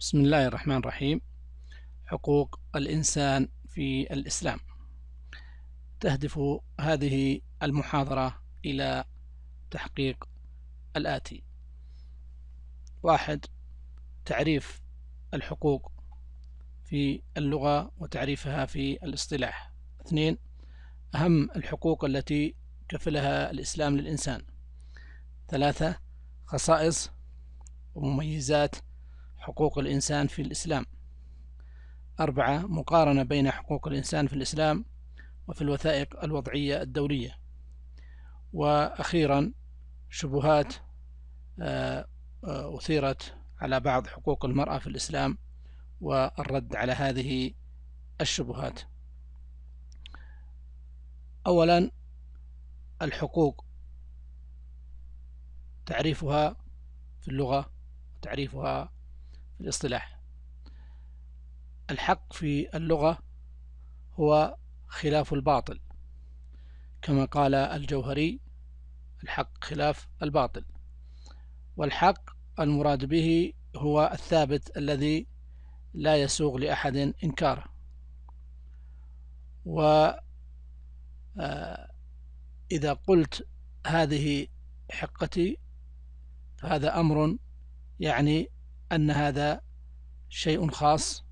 بسم الله الرحمن الرحيم حقوق الإنسان في الإسلام تهدف هذه المحاضرة إلى تحقيق الآتي واحد تعريف الحقوق في اللغة وتعريفها في الاصطلاح اثنين أهم الحقوق التي كفلها الإسلام للإنسان ثلاثة خصائص ومميزات حقوق الإنسان في الإسلام أربعة مقارنة بين حقوق الإنسان في الإسلام وفي الوثائق الوضعية الدولية وأخيرا شبهات آه، آه، أثيرت على بعض حقوق المرأة في الإسلام والرد على هذه الشبهات أولا الحقوق تعريفها في اللغة وتعريفها الاصطلاح الحق في اللغة هو خلاف الباطل كما قال الجوهري الحق خلاف الباطل والحق المراد به هو الثابت الذي لا يسوغ لأحد إنكاره وإذا آه، قلت هذه حقتي فهذا أمر يعني أن هذا شيء خاص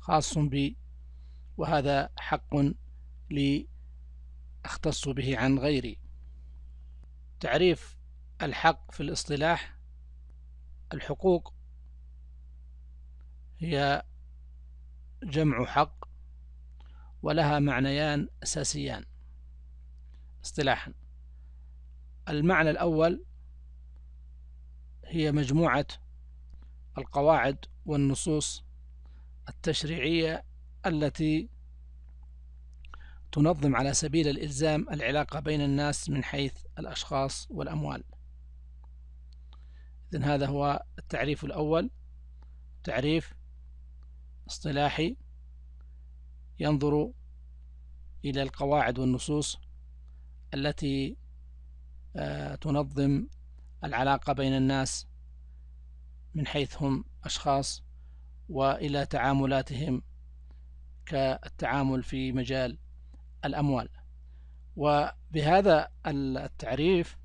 خاص بي وهذا حق لي أختص به عن غيري تعريف الحق في الاصطلاح الحقوق هي جمع حق ولها معنيان أساسيان اصطلاحا المعنى الأول هي مجموعة القواعد والنصوص التشريعية التي تنظم على سبيل الإلزام العلاقة بين الناس من حيث الأشخاص والأموال إذن هذا هو التعريف الأول تعريف اصطلاحي ينظر إلى القواعد والنصوص التي آه، تنظم العلاقة بين الناس من حيث هم أشخاص وإلى تعاملاتهم كالتعامل في مجال الأموال وبهذا التعريف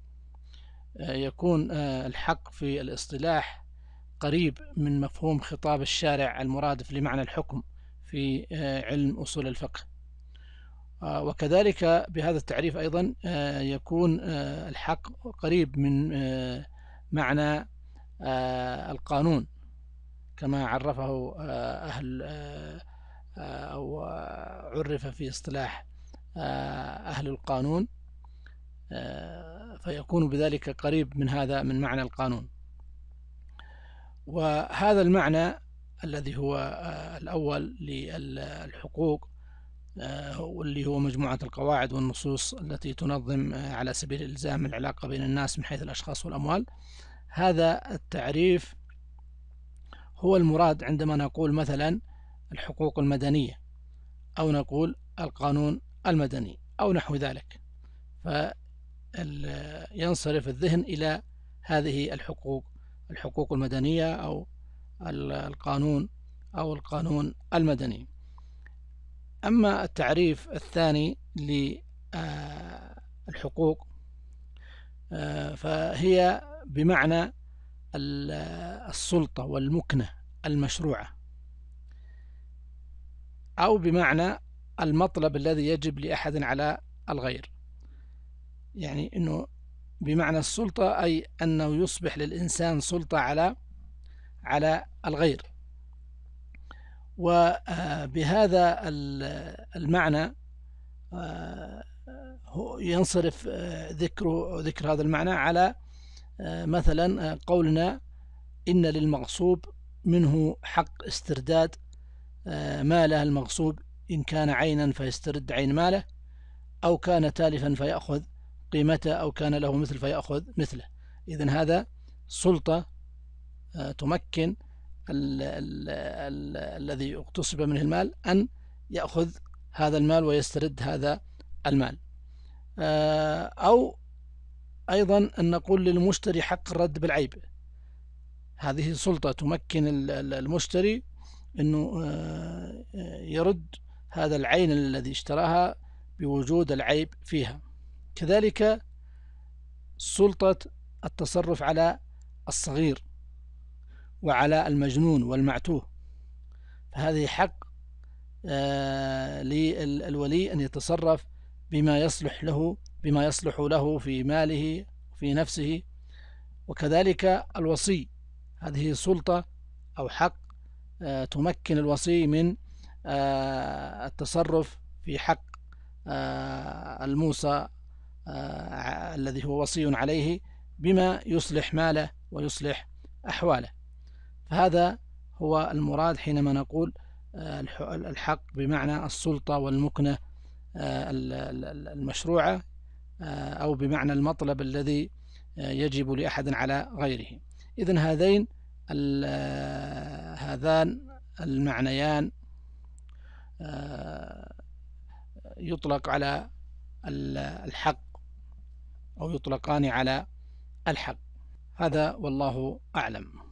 آه، يكون آه، الحق في الاصطلاح قريب من مفهوم خطاب الشارع المرادف لمعنى الحكم في آه، علم أصول الفقه وكذلك بهذا التعريف أيضا يكون الحق قريب من معنى آه، القانون كما عرفه آه، أهل آه، أو عرف في اصطلاح أهل القانون فيكون بذلك قريب من هذا من معنى القانون وهذا المعنى الذي هو الأول للحقوق واللي هو مجموعة القواعد والنصوص التي تنظم على سبيل الإلزام العلاقة بين الناس من حيث الأشخاص والأموال هذا التعريف هو المراد عندما نقول مثلا الحقوق المدنية أو نقول القانون المدني أو نحو ذلك فينصرف الذهن إلى هذه الحقوق الحقوق المدنية أو القانون أو القانون المدني أما التعريف الثاني للحقوق آه آه فهي بمعنى السلطة والمكنة المشروعة أو بمعنى المطلب الذي يجب لأحد على الغير يعني أنه بمعنى السلطة أي أنه يصبح للإنسان سلطة على على الغير وبهذا آه، المعنى آه، ينصرف آه، ذكر ذكر هذا المعنى على آه، مثلا آه، قولنا إن للمغصوب منه حق استرداد آه، ماله المغصوب إن كان عينا فيسترد عين ماله أو كان تالفا فيأخذ قيمته أو كان له مثل فيأخذ مثله إذا هذا سلطة تمكن الـ الـ الـ الذي اغتصب منه المال أن يأخذ هذا المال ويسترد هذا المال أو أيضا أن نقول للمشتري حق الرد بالعيب هذه سلطة تمكن المشتري أنه آه، يرد هذا العين الذي اشتراها بوجود العيب فيها كذلك سلطة التصرف على الصغير وعلى المجنون والمعتوه فهذه حق آه، للولي أن يتصرف بما يصلح له بما يصلح له في ماله في نفسه وكذلك الوصي هذه سلطة أو حق آه، تمكن الوصي من آه، التصرف في حق آه، الموصى الذي هو وصي عليه بما يصلح ماله ويصلح أحواله فهذا هو المراد حينما نقول الحق بمعنى السلطة والمكنة المشروعة آه، أو بمعنى المطلب الذي آه، يجب لأحد على غيره إذن هذين آه، هذان المعنيان يطلق على الحق أو يطلقان على الحق هذا والله أعلم